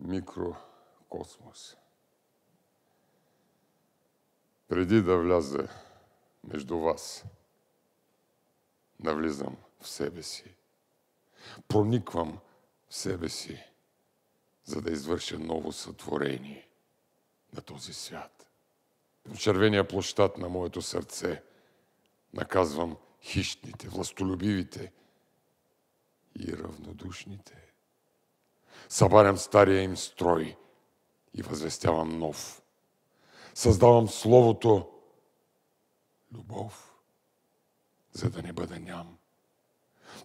микрокосмос. Преди да вляза между вас, навлизам в себе си. Прониквам в себе си, за да извърша ново сътворение на този свят. В червения площад на моето сърце наказвам хищните, властолюбивите и равнодушните – Събарям стария им строй и възвестявам нов. Създавам Словото любов, за да не бъда ням.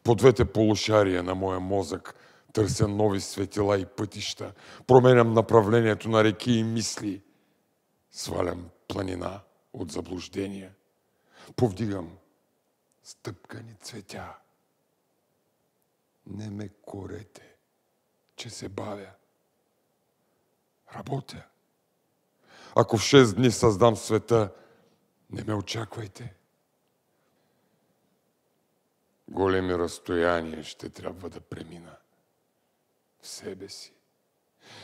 По двете полушария на моя мозък търся нови светила и пътища. Променям направлението на реки и мисли. Свалям планина от заблуждения. Повдигам стъпкани цветя. Не ме корете обаче се бавя. Работя. Ако в 6 дни създам света, не ме очаквайте. Големи разстояния ще трябва да премина в себе си.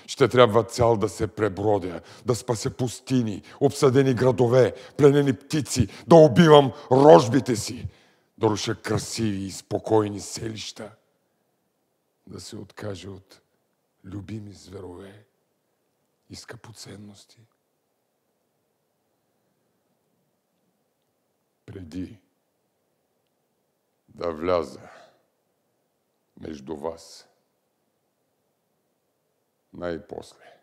Ще трябва цял да се пребродя, да спася пустини, обсъдени градове, пленени птици, да убивам рожбите си, да руша красиви и спокойни селища, да се откаже от любими зверове и скъпоценности. Преди да вляза между вас най-после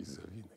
и завинаги.